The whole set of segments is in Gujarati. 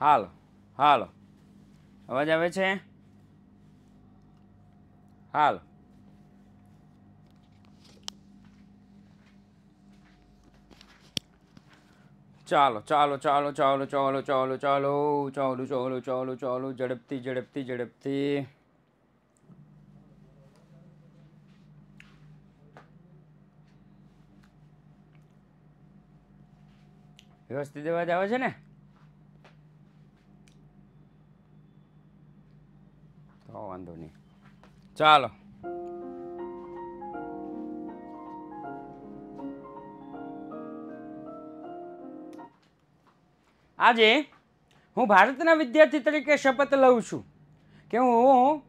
હાલો હાલો અવાજ આવે છે હાલ ચાલો ચાલો ચાલો ચાલો ચાલો ચાલો ચાલો ચાલો ચાલો ચાલો ચાલો ઝડપથી ઝડપથી ઝડપથી વ્યવસ્થિત અવાજ આવે છે ને વાંધો નહીં ચાલો આજે હું ભારતના વિદ્યાર્થી તરીકે શપથ લઉં છું કે હું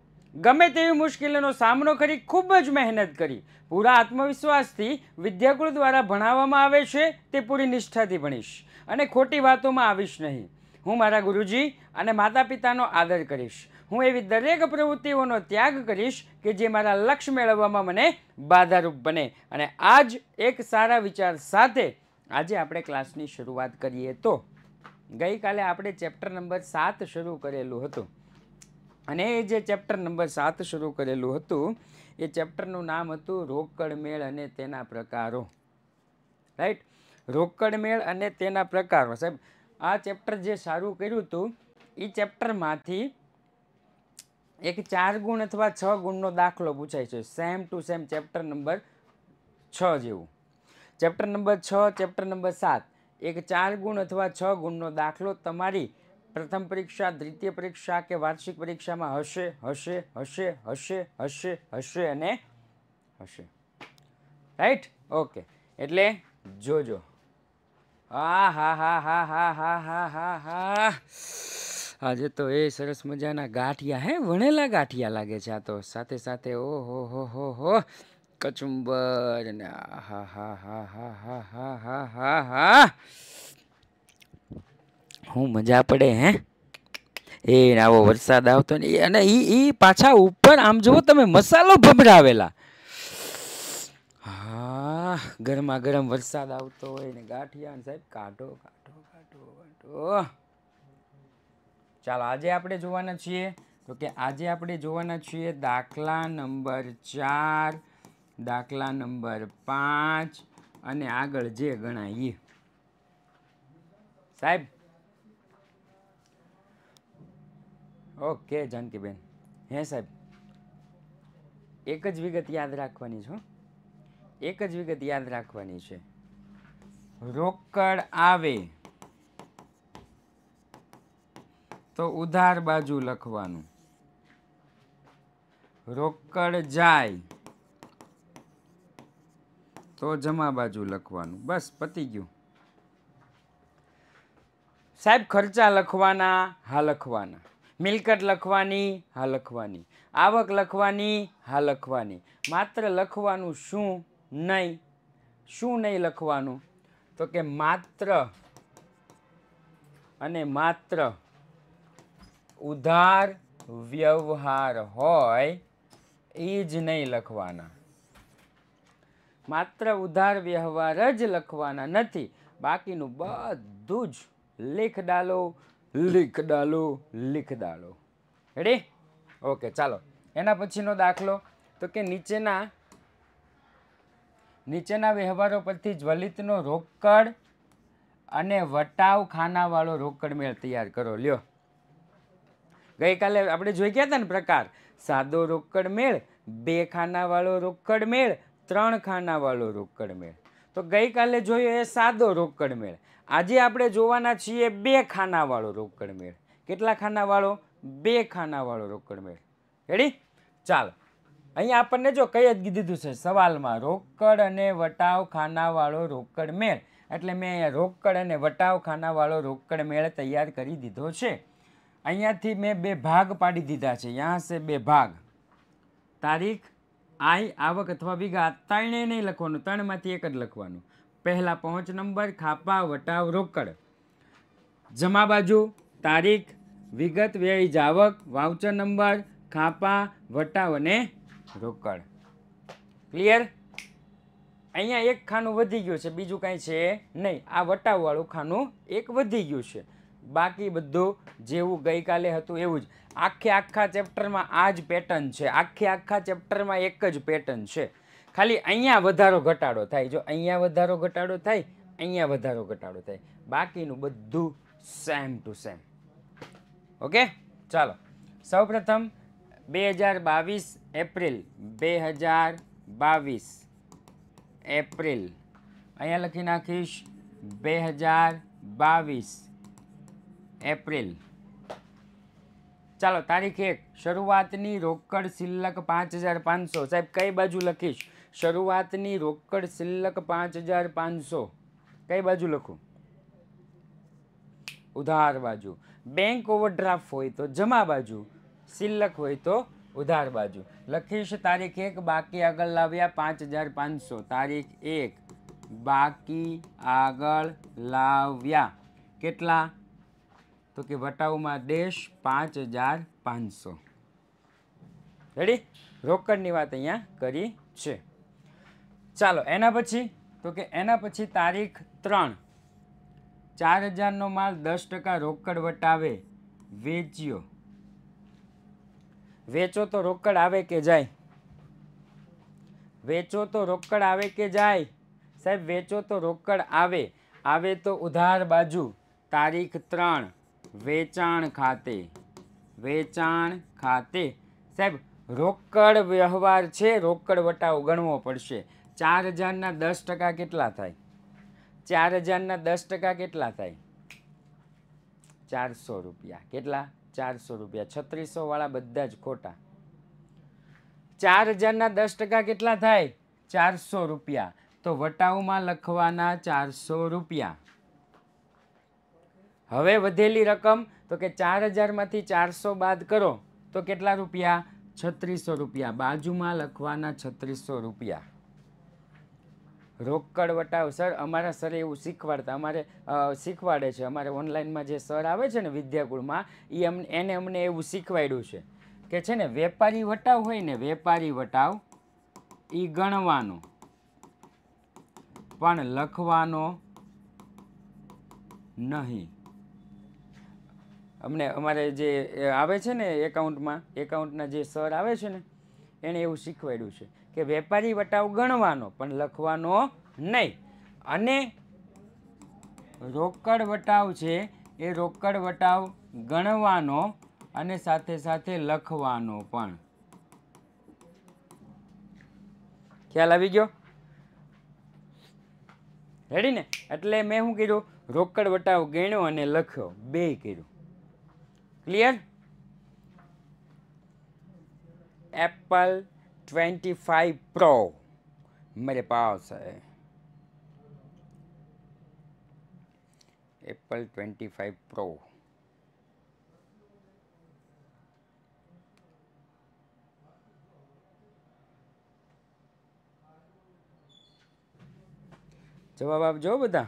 ગમે તેવી મુશ્કેલીનો સામનો કરી ખૂબ જ મહેનત કરી પૂરા આત્મવિશ્વાસથી વિદ્યાકુળ દ્વારા ભણાવવામાં આવે છે તે પૂરી નિષ્ઠાથી ભણીશ અને ખોટી વાતોમાં આવીશ નહીં હું મારા ગુરુજી અને માતા પિતાનો આદર કરીશ હું એવી દરેક પ્રવૃત્તિઓનો ત્યાગ કરીશ કે જે મારા લક્ષ્ય મેળવવામાં મને બાધારૂપ બને અને આ જ એક સારા વિચાર સાથે આજે આપણે ક્લાસની શરૂઆત કરીએ તો ગઈકાલે આપણે ચેપ્ટર નંબર સાત શરૂ કરેલું હતું અને એ જે ચેપ્ટર નંબર સાત શરૂ કરેલું હતું એ ચેપ્ટરનું નામ હતું રોકડમેળ અને તેના પ્રકારો રાઈટ રોકડમેળ અને તેના પ્રકારો સાહેબ આ ચેપ્ટર જે સારું કર્યું હતું એ ચેપ્ટરમાંથી એક ચાર ગુણ અથવા છ ગુણનો દાખલો પૂછાય છે same to same chapter number છ જેવું ચેપ્ટર નંબર છ ચેપ્ટર નંબર સાત એક ચાર ગુણ અથવા છ ગુણનો દાખલો તમારી પ્રથમ પરીક્ષા દ્વિતીય પરીક્ષા કે વાર્ષિક પરીક્ષામાં હશે હશે હશે હશે હશે હશે અને હશે રાઈટ ઓકે એટલે જોજો હા હા હા હા હા હા હા હા હા આજે તો એ સરસ મજાના ગાંઠિયા હે વણેલા ગાંઠિયા લાગે છે આ તો સાથે સાથે ઓ હો હો હો હો કચુંબર ને હા હા હા હા હા હા હા હા હા હું મજા પડે હે એ આવો વરસાદ આવતો ને અને એ એ પાછા ઉપર આમ જુઓ તમે મસાલો ભભરાવેલા હા ગરમા ગરમ વરસાદ આવતો હોય ને ગાંઠિયા સાહેબ કાઢો કાઢો કાઢો કાઢો ચાલો આજે આપણે જોવાના છીએ તો કે આજે આપણે જોવાના છીએ દાખલા નંબર ચાર દાખલા નંબર પાંચ અને આગળ જે ગણાવીએ સાહેબ ઓકે જાનકીબેન હે સાહેબ એક જ વિગત યાદ રાખવાની છો એક જ વિગત યાદ રાખવાની છે રોકડ આવે તો ઉધાર બાજુ લખવાનું રોકડ જાય તો જમા બાજુ લખવાનું બસ પતી ગયું સાહેબ ખર્ચા લખવાના હા લખવાના મિલકત લખવાની હા લખવાની આવક લખવાની હા લખવાની માત્ર લખવાનું શું નહીં શું નહીં લખવાનું તો કે માત્ર અને માત્ર ઉધાર વ્યવહાર હોય એ જ નહીં લખવાના માત્ર ઉધાર વ્યવહાર જ લખવાના નથી બાકીનું બધું જ લીખ ડાલો લીખ ડાલો લીખ ડાલો રેડી ઓકે ચાલો એના પછીનો દાખલો તો કે નીચેના નીચેના વ્યવહારો પરથી જ્વલિતનો રોકડ અને વટાવ ખાનાવાળો રોકડ મેળ તૈયાર કરો લ્યો ગઈકાલે આપણે જોઈ ગયા હતા ને પ્રકાર સાદો રોકડ મેળ બે ખાનાવાળો રોકડ મેળ ત્રણ ખાનાવાળો રોકડ મેળ તો ગઈકાલે જોયો એ સાદો રોકડ મેળ આજે આપણે જોવાના છીએ બે ખાનાવાળો રોકડ મેળ કેટલા ખાનાવાળો બે ખાનાવાળો રોકડ મેળ હેડી ચાલ અહીંયા આપણને જો કઈ જ દીધું છે સવાલમાં રોકડ અને વટાવ ખાનાવાળો રોકડ મેળ એટલે મેં અહીંયા રોકડ અને વટાવ ખાનાવાળો રોકડ મેળ તૈયાર કરી દીધો છે અહીંયાથી મેં બે ભાગ પાડી દીધા છે યહાં સે બે ભાગ તારીખ આય આવક અથવા વિગા ત્રણે નહીં લખવાનું ત્રણમાંથી એક જ લખવાનું પહેલાં પહોંચ નંબર ખાપા વટાવ રોકડ જમા બાજુ તારીખ વિગત વ્યય જાવક વાઉચર નંબર ખાપા વટાવ અને રોકડ ક્લિયર અહીંયા એક ખાનું વધી ગયું છે બીજું કાંઈ છે નહીં આ વટાવવાળું ખાનું એક વધી ગયું છે બાકી બધું જેવું ગઈકાલે હતું એવું જ આખે આખા ચેપ્ટરમાં આ જ પેટર્ન છે આખે આખા ચેપ્ટરમાં એક જ પેટર્ન છે ખાલી અહીંયા વધારો ઘટાડો થાય જો અહીંયા વધારો ઘટાડો થાય અહીંયા વધારો ઘટાડો થાય બાકીનું બધું સેમ ટુ સેમ ઓકે ચાલો સૌપ્રથમ બે હજાર બાવીસ એપ્રિલ બે હજાર બાવીસ એપ્રિલ અહીંયા લખી નાખીશ બે હજાર બાવીસ એપ્રિલ ચાલો તારીખ એક શરૂઆતની રોકડ સિલ્લક પાંચ હજાર પાંચસો સાહેબ કઈ બાજુ લખીશ શરૂઆતની રોકડ સિલ્લક પાંચ હજાર પાંચસો કઈ બાજુ લખું ઉધાર બાજુ બેંક ઓવરડ્રાફ્ટ હોય તો જમા બાજુ સિલ્લક હોય તો ઉધાર બાજુ લખીશ તારીખ એક બાકી આગળ લાવ્યા પાંચ હજાર પાંચસો તારીખ એક બાકી આગળ લાવ્યા કેટલા તો કે વટાઉમાં દેશ પાંચ હજાર પાંચસો રેડી રોકડની વાત અહીંયા કરી છે ચાલો એના પછી તો કે એના પછી તારીખ ત્રણ ચાર હજારનો માલ દસ ટકા રોકડ વટાવે વેચ્યો વેચો તો રોકડ આવે કે જાય વેચો તો રોકડ આવે કે જાય સાહેબ વેચો તો રોકડ આવે આવે તો ઉધાર બાજુ તારીખ ત્રણ વેચાણ ખાતે વેચાણ ખાતે સાહેબ રોકડ વ્યવહાર છે રોકડ વટાવ ગણવો પડશે ચાર હજારના દસ ટકા કેટલા થાય ચાર હજારના દસ ટકા કેટલા થાય ચારસો રૂપિયા કેટલા ચારસો રૂપિયા છત્રીસો વાળા બધા જ ખોટા ચાર હજારના દસ ટકા કેટલા થાય ચારસો રૂપિયા તો વટાવમાં લખવાના ચારસો રૂપિયા હવે વધેલી રકમ તો કે ચાર હજારમાંથી ચારસો બાદ કરો તો કેટલા રૂપિયા છત્રીસો રૂપિયા બાજુમાં લખવાના છત્રીસો રૂપિયા રોકડ વટાવ સર અમારા સર એવું શીખવાડતા અમારે શીખવાડે છે અમારે ઓનલાઈનમાં જે સર આવે છે ને વિદ્યાકુળમાં એ અમને એને અમને એવું શીખવાડ્યું છે કે છે ને વેપારી વટાવ હોય ને વેપારી વટાવ એ ગણવાનો પણ લખવાનો નહીં અમને અમારે જે આવે છે ને એકાઉન્ટમાં એકાઉન્ટના જે સર આવે છે ને એણે એવું શીખવાડ્યું છે કે વેપારી વટાવ ગણવાનો પણ લખવાનો નહીં અને રોકડ વટાવ છે એ રોકડ વટાવ ગણવાનો અને સાથે સાથે લખવાનો પણ ખ્યાલ આવી ગયો રેડી ને એટલે મેં શું કીધું રોકડ વટાવ ગણ્યો અને લખ્યો બે કર્યું क्लियर एप्पल फाइव प्रो मेरे पास है एप्पल फाइव प्रो आप जो बता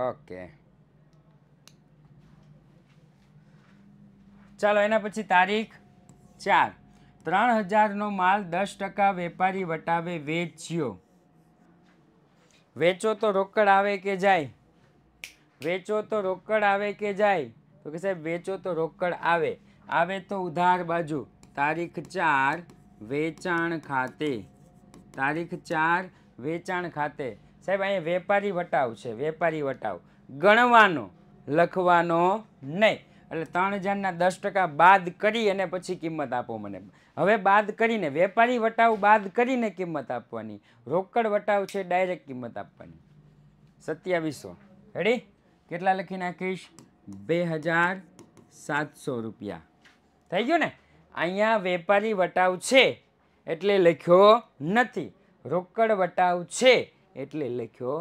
ઓકે ચાલો એના પછી તારીખ ચાર ત્રણ હજારનો માલ દસ ટકા વેપારી વટાવે વેચ્યો વેચો તો રોકડ આવે કે જાય વેચો તો રોકડ આવે કે જાય તો કે સાહેબ વેચો તો રોકડ આવે આવે તો ઉધાર બાજુ તારીખ ચાર વેચાણ ખાતે તારીખ ચાર વેચાણ ખાતે સાહેબ અહીંયા વેપારી વટાવ છે વેપારી વટાવ ગણવાનો લખવાનો નહીં એટલે ત્રણ હજારના દસ ટકા બાદ કરી અને પછી કિંમત આપો મને હવે બાદ કરીને વેપારી વટાવ બાદ કરીને કિંમત આપવાની રોકડ વટાવ છે ડાયરેક્ટ કિંમત આપવાની સત્યાવીસો રેડી કેટલા લખી નાખીશ બે હજાર સાતસો રૂપિયા થઈ ગયું ને અહીંયા વેપારી વટાવ છે એટલે લખ્યો નથી રોકડ વટાવ છે એટલે લખ્યો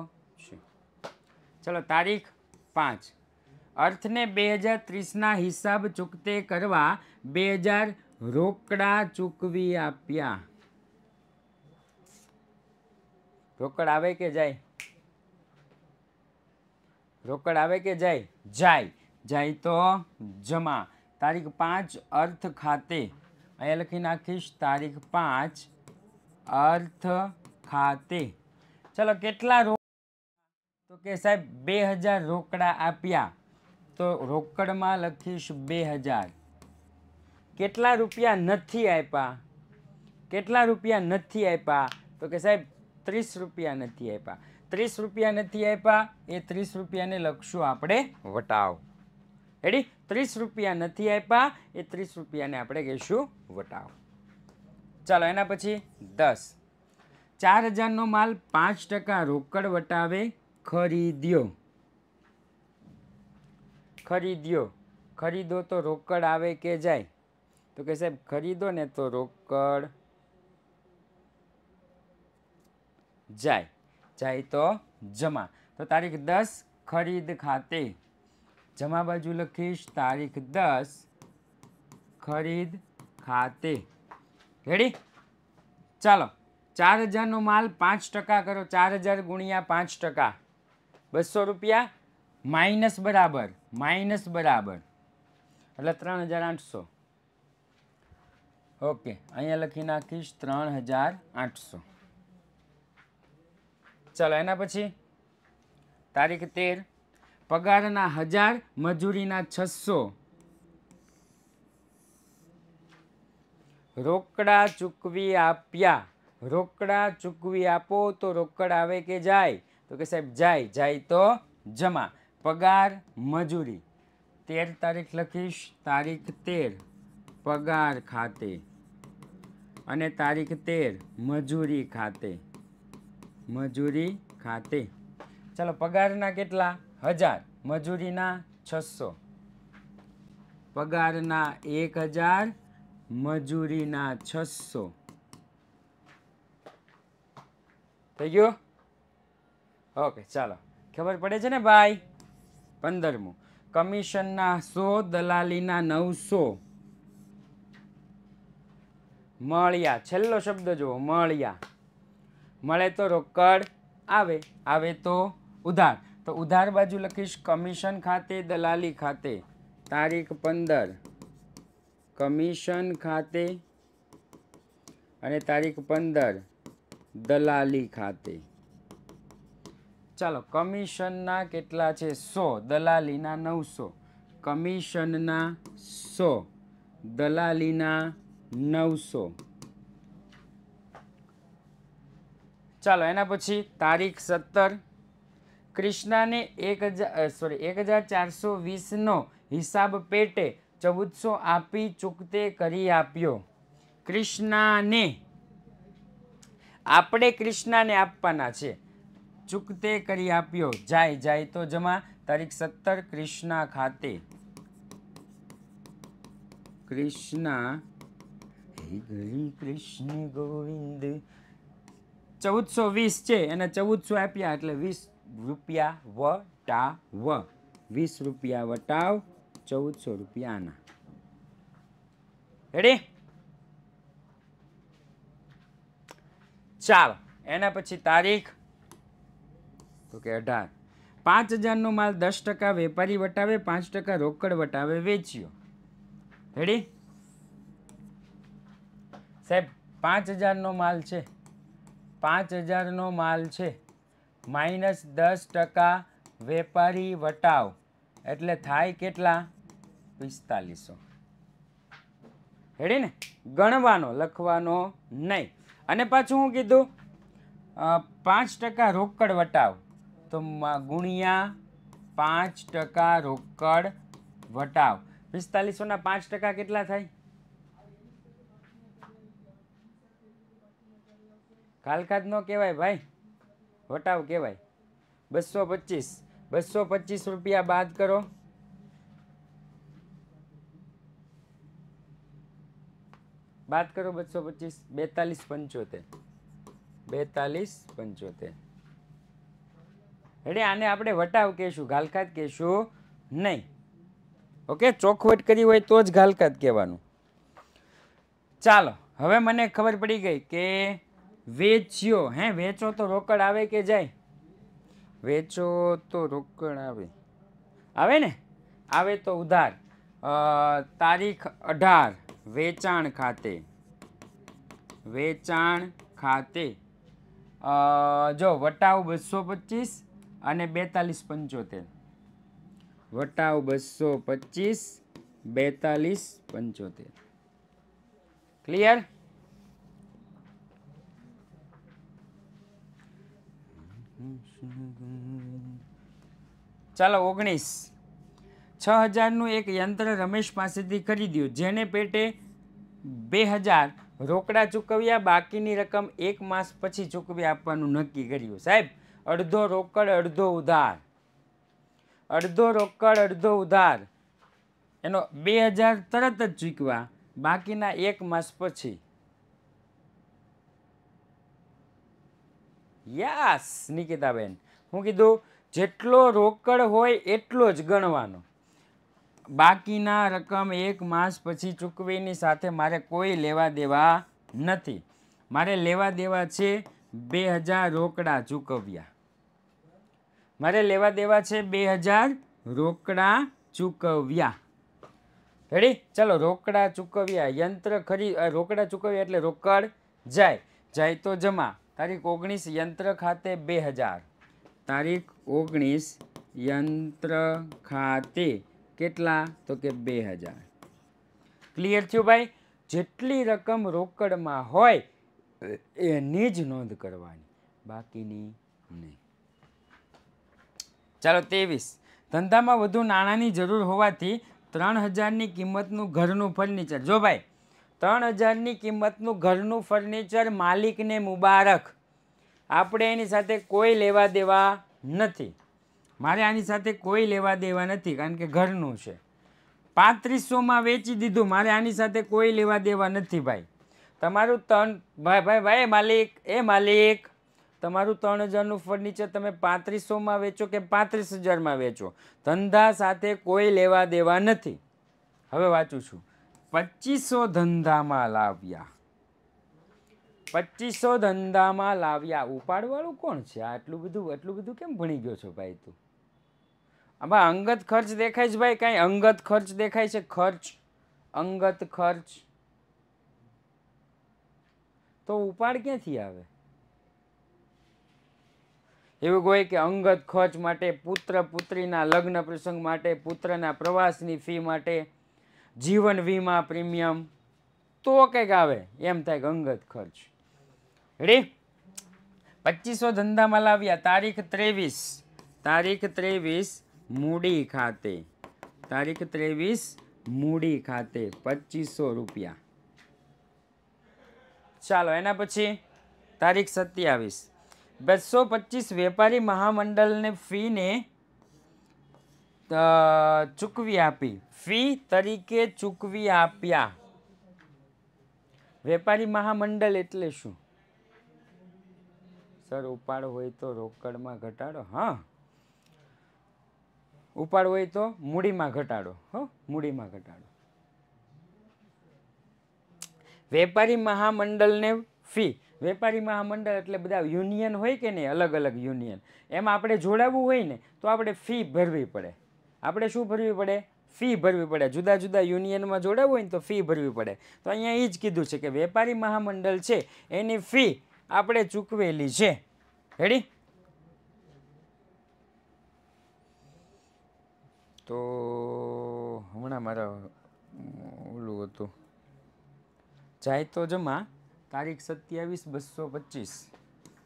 છે ચલો તારીખ પાંચ અર્થને બે હજાર ત્રીસના હિસાબ ચૂકતે કરવા બે હજાર રોકડા ચૂકવી આપ્યા રોકડ આવે કે જાય રોકડ આવે કે જાય જાય જાય તો જમા તારીખ પાંચ અર્થ ખાતે અહીંયા લખી નાખીશ તારીખ પાંચ અર્થ ખાતે ચલો કેટલા રોક તો કે સાહેબ બે હજાર રોકડા આપ્યા તો રોકડમાં લખીશ બે હજાર કેટલા રૂપિયા નથી આપ્યા કેટલા રૂપિયા નથી આપ્યા તો કે સાહેબ ત્રીસ રૂપિયા નથી આપ્યા ત્રીસ રૂપિયા નથી આપ્યા એ ત્રીસ રૂપિયાને લખશું આપણે વટાવ રેડી ત્રીસ રૂપિયા નથી આપ્યા એ ત્રીસ રૂપિયાને આપણે કહીશું વટાવ ચાલો એના પછી દસ ચાર હજારનો માલ પાંચ ટકા રોકડ વટાવે ખરીદ્યો ખરીદ્યો ખરીદો તો રોકડ આવે કે જાય તો કે સાહેબ ખરીદો ને તો રોકડ જાય જાય તો જમા તો તારીખ દસ ખરીદ ખાતે જમા બાજુ લખીશ તારીખ દસ ખરીદ ખાતે રેડી ચાલો ચાર હજારનો માલ પાંચ ટકા કરો ચાર હજાર ગુણ્યા પાંચ ટકા બસો રૂપિયા માઇનસ બરાબર માઇનસ બરાબર એટલે ત્રણ હજાર આઠસો ઓકે અહીંયા લખી નાખીશ ત્રણ હજાર આઠસો ચાલો એના પછી તારીખ તેર પગારના હજાર મજૂરીના છસો રોકડા ચૂકવી આપ્યા રોકડા ચૂકવી આપો તો રોકડ આવે કે જાય તો કે સાહેબ જાય જાય તો જમા પગાર મજૂરી તેર તારીખ લખીશ તારીખ તેર પગાર ખાતે અને તારીખ તેર મજૂરી ખાતે મજૂરી ખાતે ચાલો પગારના કેટલા હજાર મજૂરીના છસો પગારના એક હજાર મજૂરીના છસો થઈ ગયું ઓકે ચાલો ખબર પડે છે ને ભાઈ પંદરમું કમિશનના સો દલાલીના નવસો મળ્યા છેલ્લો શબ્દ જુઓ મળ્યા મળે તો રોકડ આવે આવે તો ઉધાર તો ઉધાર બાજુ લખીશ કમિશન ખાતે દલાલી ખાતે તારીખ પંદર કમિશન ખાતે અને તારીખ પંદર દલાલી ખાતે ચાલો કમિશનના કેટલા છે સો દલાલીના નવસો કમિશનના સો દલાલીના નવસો ચાલો એના પછી તારીખ સત્તર કૃષ્ણાને એક હજાર સોરી એક હજાર ચારસો વીસનો હિસાબ પેટે ચૌદસો આપી ચૂકતે કરી આપ્યો કૃષ્ણાને આપણે કૃષ્ણાને આપવાના છે ચૂકતે કરી આપ્યો જાય જાય તો જમા તારીખ સત્તર કૃષ્ણા ખાતે કૃષ્ણા કૃષ્ણ ગોવિંદ ચૌદસો વીસ છે એને ચૌદસો આપ્યા એટલે વીસ રૂપિયા વટાવ વીસ રૂપિયા વટાવ ચૌદસો રૂપિયાના રેડી ચાલો એના પછી તારીખ તો કે અઢાર પાંચ હજારનો માલ દસ ટકા વેપારી વટાવે પાંચ ટકા રોકડ વટાવે વેચ્યો રેડી સાહેબ પાંચ હજારનો માલ છે પાંચ હજારનો માલ છે માઇનસ દસ ટકા વેપારી વટાવ એટલે થાય કેટલા પિસ્તાલીસો રેડી ને ગણવાનો લખવાનો નહીં અને પાછું હું કીધું પાંચ ટકા રોકડ વટાવ તો ગુણ્યા પાંચ ટકા રોકડ વટાવ પિસ્તાલીસોના પાંચ ટકા કેટલા થાય કાલકાજ ન કહેવાય ભાઈ વટાવ કહેવાય બસો પચીસ બસો પચીસ રૂપિયા બાદ કરો બાદ કરો બસો પચીસ બેતાલીસ પંચોતેર બેતાલીસ પંચોતેર એટલે આને આપણે વટાવ કહેશું ઘાલખાત કહેશું નહીં ઓકે ચોખવટ કરી હોય તો જ ઘાલખાત કહેવાનું ચાલો હવે મને ખબર પડી ગઈ કે વેચ્યો હે વેચો તો રોકડ આવે કે જાય વેચો તો રોકડ આવે આવે ને આવે તો ઉધાર તારીખ અઢાર વેચાણ ખાતે વેચાણ ખાતે જો વટાવ બસો પચીસ અને બેતાલીસ પંચોતેર વટાવ બસો પચીસ બેતાલીસ પંચોતેર ક્લિયર ચાલો ઓગણીસ છ હજારનું એક યંત્ર રમેશ પાસેથી ખરીદ્યું જેને પેટે બે હજાર રોકડા ચૂકવ્યા બાકીની રકમ એક માસ પછી ચૂકવી આપવાનું નક્કી કર્યું સાહેબ અડધો રોકડ અડધો ઉધાર અડધો રોકડ અડધો ઉધાર એનો બે હજાર તરત જ ચૂકવા બાકીના એક માસ પછી યાસ નિકિતાબેન હું કીધું જેટલો રોકડ હોય એટલો જ ગણવાનો બાકીના રકમ એક માસ પછી ચૂકવીની સાથે મારે કોઈ લેવા દેવા નથી મારે લેવા દેવા છે બે હજાર રોકડા ચૂકવ્યા મારે લેવા દેવા છે બે હજાર રોકડા ચૂકવ્યા રેડી ચલો રોકડા ચૂકવ્યા યંત્ર ખરી રોકડા ચૂકવ્યા એટલે રોકડ જાય જાય તો જમા તારીખ ઓગણીસ યંત્ર ખાતે બે હજાર તારીખ ઓગણીસ યંત્ર ખાતે કેટલા તો કે બે હજાર ક્લિયર થયું ભાઈ જેટલી રકમ રોકડમાં હોય એની જ નોંધ કરવાની બાકીની નહીં ચાલો ત્રેવીસ ધંધામાં વધુ નાણાંની જરૂર હોવાથી ત્રણ હજારની કિંમતનું ઘરનું ફર્નિચર જો ભાઈ ત્રણ હજારની કિંમતનું ઘરનું ફર્નિચર માલિકને મુબારક આપણે એની સાથે કોઈ લેવા દેવા નથી મારે આની સાથે કોઈ લેવા દેવા નથી કારણ કે ઘરનું છે પાંત્રીસોમાં વેચી દીધું મારે આની સાથે કોઈ લેવા દેવા નથી ભાઈ તમારું ત્રણ ભાઈ ભાઈ ભાઈ માલિક એ માલિક તમારું ત્રણ હજારનું ફર્નિચર તમે પાંત્રીસોમાં વેચો કે પાંત્રીસ હજારમાં વેચો ધંધા સાથે કોઈ લેવા દેવા નથી હવે વાંચું છું પચીસો ધંધામાં લાવ્યા પચીસો ધંધામાં લાવ્યા ઉપાડવાળું કોણ છે આટલું બધું આટલું બધું કેમ ભણી ગયો છો ભાઈ તું આમાં અંગત ખર્ચ દેખાય છે ભાઈ કાંઈ અંગત ખર્ચ દેખાય છે ખર્ચ અંગત ખર્ચ તો ઉપાડ ક્યાંથી આવે એવું કોઈ કે અંગત ખર્ચ માટે પુત્ર પુત્રીના લગ્ન પ્રસંગ માટે પુત્રના પ્રવાસની ફી માટે જીવન વીમા પ્રીમિયમ તો કંઈક આવે એમ થાય કે અંગત ખર્ચ રેડી પચીસો ધંધામાં લાવ્યા તારીખ ત્રેવીસ તારીખ ત્રેવીસ મૂડી ખાતે તારીખ ત્રેવીસ મૂડી ખાતે પચીસો રૂપિયા ચાલો એના પછી તારીખ સત્યાવીસ બસો પચીસ વેપારી મહામંડળને ફીને ચૂકવી આપી ફી તરીકે ચૂકવી આપ્યા વેપારી મહામંડળ એટલે શું સર ઉપાડ હોય તો રોકડમાં ઘટાડો હા ઉપાડ હોય તો મૂડીમાં ઘટાડો હો મૂડીમાં ઘટાડો વેપારી મહામંડળને ફી વેપારી મહામંડળ એટલે બધા યુનિયન હોય કે નહીં અલગ અલગ યુનિયન એમાં આપણે જોડાવવું હોય ને તો આપણે ફી ભરવી પડે આપણે શું ભરવી પડે ફી ભરવી પડે જુદા જુદા યુનિયનમાં જોડાવવું હોય ને તો ફી ભરવી પડે તો અહીંયા એ જ કીધું છે કે વેપારી મહામંડળ છે એની ફી આપણે ચૂકવેલી છે રેડી તો હમણાં મારા ઓલું હતું જાય તો જમા તારીખ સત્યાવીસ બસો પચીસ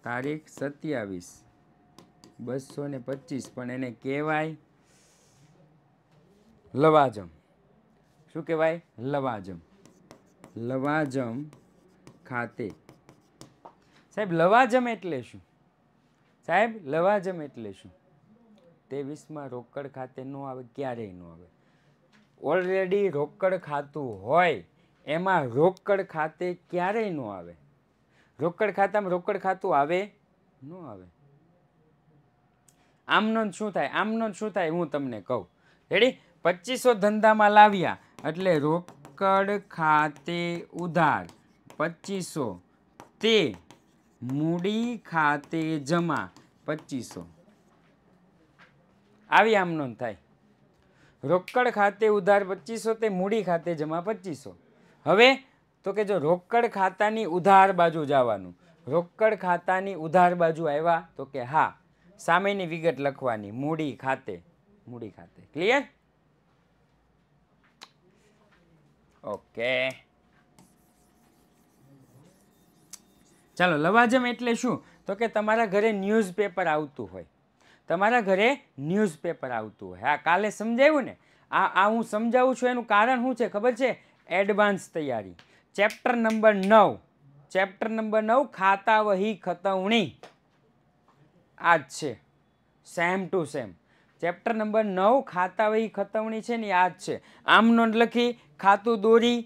તારીખ સત્યાવીસ બસો ને પચીસ પણ એને કહેવાય લવાજમ શું કહેવાય લવાજમ લવાજમ ખાતે સાહેબ લવાજમ એટલે શું સાહેબ લવાજમ એટલે શું ત્રેવીસમાં રોકડ ખાતે ન આવે ક્યારેય ન આવે ઓલરેડી રોકડ ખાતું હોય એમાં રોકડ ખાતે ક્યારેય ન આવે રોકડ ખાતામાં રોકડ ખાતું આવે ન આવે આમનો શું થાય આમનો શું થાય હું તમને કહું રેડી પચીસો ધંધામાં લાવ્યા એટલે રોકડ ખાતે ઉધાર પચીસો તે મૂડી ખાતે જમા પચીસો આવી આમ નોંધ થાય રોકડ ખાતે ઉધાર પચીસો તે મૂડી ખાતે જમા પચીસો હવે તો કે જો રોકડ ખાતાની ઉધાર બાજુ જવાનું રોકડ ખાતાની ઉધાર બાજુ આવ્યા તો કે હા સામેની વિગત લખવાની મૂડી ખાતે મૂડી ખાતે ક્લિયર ઓકે ચાલો લવાજમ એટલે શું તો કે તમારા ઘરે ન્યૂઝપેપર આવતું હોય તમારા ઘરે ન્યૂઝપેપર આવતું હોય હા કાલે સમજાવ્યું ને આ આ હું સમજાવું છું એનું કારણ શું છે ખબર છે એડવાન્સ તૈયારી ચેપ્ટર નંબર નવ ચેપ્ટર નંબર નવ ખાતા વહી ખતવણી આ જ છે same to same chapter number નવ ખાતા વહી ખતવણી છે ને આ જ છે આમ નોંધ લખી ખાતું દોરી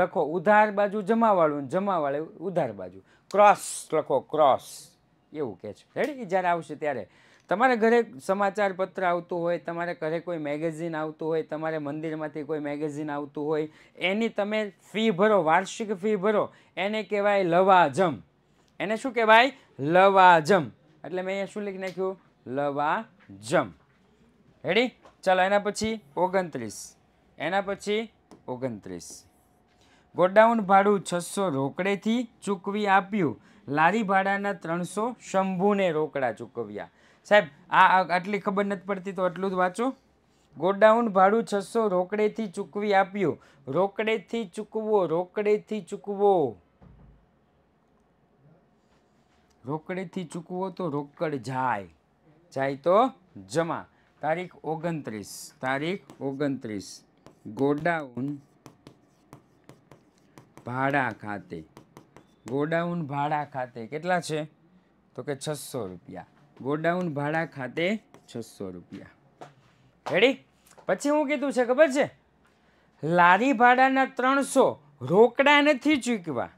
લખો ઉધાર બાજુ જમાવાળું જમાવાળું ઉધાર બાજુ ક્રોસ લખો ક્રોસ એવું કહે છે રેડી જ્યારે આવશે ત્યારે તમારે ઘરે સમાચાર પત્ર આવતું હોય તમારે ઘરે કોઈ મેગેઝિન આવતું હોય તમારે મંદિરમાંથી કોઈ મેગેઝિન આવતું હોય એની તમે ફી ભરો વાર્ષિક ફી ભરો એને કહેવાય લવાજમ એને શું કહેવાય લવાજમ એટલે મેં અહીંયા શું લખી નાખ્યું લવાજમ હેડી ચાલો એના પછી ઓગણત્રીસ એના પછી ઓગણત્રીસ ગોડાઉન ભાડું છસો રોકડેથી ચૂકવી આપ્યું લારી ભાડાના ત્રણસો શંભુને રોકડા ચૂકવ્યા સાહેબ આ આટલી ખબર નથી પડતી તો આટલું જ વાંચો ગોડાઉન ભાડું છસો રોકડેથી ચૂકવી આપ્યું રોકડેથી ચૂકવો રોકડેથી ચૂકવો રોકડેથી ચૂકવો તો રોકડ જાય જાય તો જમા તારીખ ઓગણત્રીસ તારીખ ઓગણત્રીસ ગોડાઉન ભાડા ખાતે ગોડાઉન ભાડા ખાતે કેટલા છે તો કે છસો રૂપિયા ગોડાઉન ભાડા ખાતે છસો રૂપિયા રેડી પછી હું કીધું છે ખબર છે લારી ભાડાના ત્રણસો રોકડા નથી ચૂકવા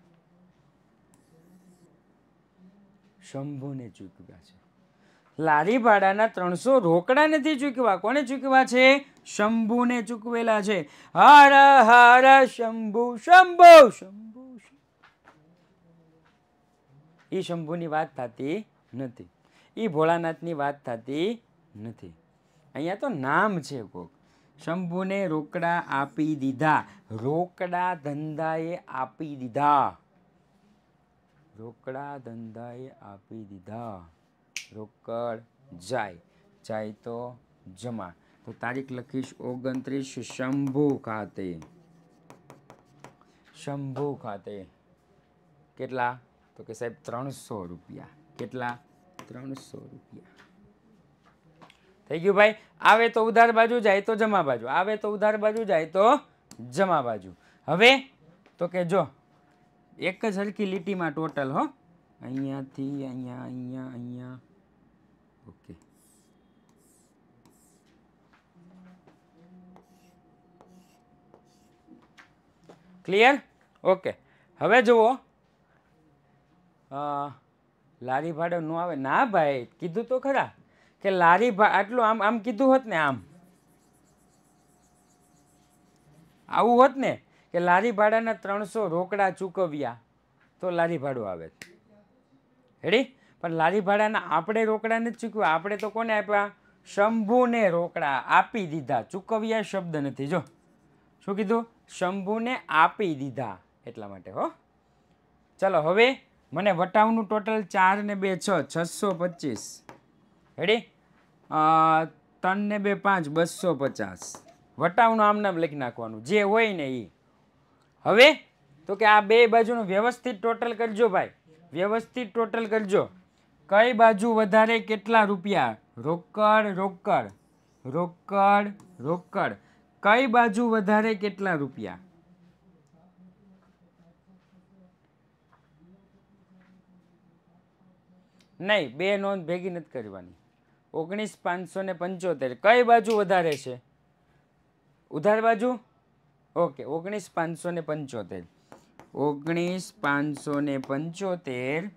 શંભુને ચૂકવ્યા છે લારી ભાડાના ત્રણસો રોકડા નથી ચૂકવા કોને ચૂકવા છે શંભુને ચૂકવેલા છે હર હર શંભુ શંભુ શંભુ એ શંભુની વાત થતી નથી એ ભોળાનાથની વાત થતી નથી અહીંયા તો નામ છે કોક શંભુને રોકડા આપી દીધા રોકડા ધંધાએ આપી દીધા રોકડા ધંધાએ આપી દીધા રોકડ જાય જાય તો જમા તો તારીખ લખીશ ઓગણત્રીસ શંભુ ખાતે શંભુ ખાતે કેટલા તો કે સાહેબ ત્રણસો રૂપિયા કેટલા ત્રણસો રૂપિયા થઈ ગયું ભાઈ આવે તો ઉધાર બાજુ જાય તો જમા બાજુ આવે તો ઉધાર બાજુ જાય તો જમા બાજુ હવે તો કે જો એક જ હરકી લીટીમાં ટોટલ હો અહીંયાથી અહીંયા અહીંયા અહીંયા ઓકે ક્લિયર ઓકે હવે જુઓ લારી ભાડો ન આવે ના ભાઈ કીધું તો ખરા કે લારી ભા આટલું આમ આમ કીધું હોત ને આમ આવું હોત ને કે લારી ભાડાના ત્રણસો રોકડા ચૂકવ્યા તો લારી ભાડું આવે હેડી પણ લારી ભાડાના આપણે રોકડા નથી ચૂકવ્યા આપણે તો કોને આપ્યા શંભુને રોકડા આપી દીધા ચૂકવ્યા શબ્દ નથી જો શું કીધું શંભુને આપી દીધા એટલા માટે હો ચલો હવે મને વટાવનું ટોટલ ચાર ને બે છ છસો પચીસ હેડી ત્રણ ને બે પાંચ બસો પચાસ વટાવનું આમ નામ લખી નાખવાનું જે હોય ને એ હવે તો કે આ બે બાજુનું વ્યવસ્થિત ટોટલ કરજો ભાઈ વ્યવસ્થિત ટોટલ કરજો કઈ બાજુ વધારે કેટલા રૂપિયા રોકડ રોકડ રોકડ રોકડ કઈ બાજુ વધારે કેટલા રૂપિયા નહીં બે નોંધ ભેગી નથી કરવાની ઓગણીસ પાંચસો ને પંચોતેર કઈ બાજુ વધારે છે ઉધાર બાજુ ઓકે ઓગણીસ પાંચસો ને પંચોતેર ઓગણીસ પાંચસો ને પંચોતેર